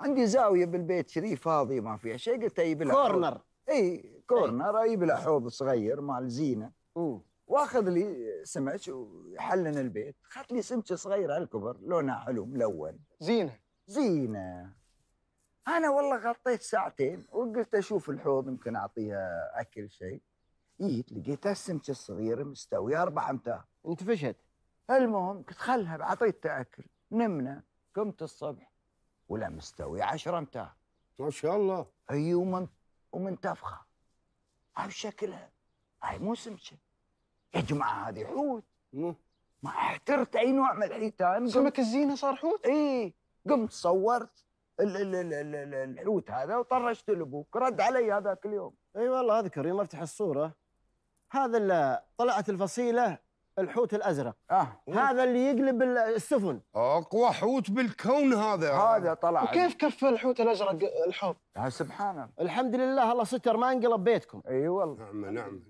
عندي زاويه بالبيت شري فاضيه ما فيها شيء قلت اجيب لها كورنر اي كورنر اجيب لها حوض صغير مال زينه واخذ لي سمك ويحلن البيت اخذت لي سمكه صغيره على الكبر لونها حلو ملون زينه زينه انا والله غطيت ساعتين وقلت اشوف الحوض يمكن اعطيها اكل شيء جيت لقيتها السمكه الصغيره مستويه اربع امتار انتفشت المهم قلت خلها اعطيتها اكل نمنا قمت الصبح ولا مستوي عشرة امتار ما شاء الله هي ومن ومنتفخه هاي شكلها هاي مو سمكه يا جماعه هذه حوت ما احترت اي نوع من الحيتان سمك الزينه صار حوت اي قمت صورت ال ال ال ال ال الحوت هذا وطرشت لابوك رد علي هذاك اليوم اي والله اذكر يوم افتح الصوره هذا اللي طلعت الفصيله الحوت الازرق آه. هذا اللي يقلب السفن اقوى حوت بالكون هذا هذا طلع وكيف كف الحوت الازرق الحوض آه، سبحان الله الحمد لله الله ستر ما انقلب بيتكم اي أيوة والله نعم نعم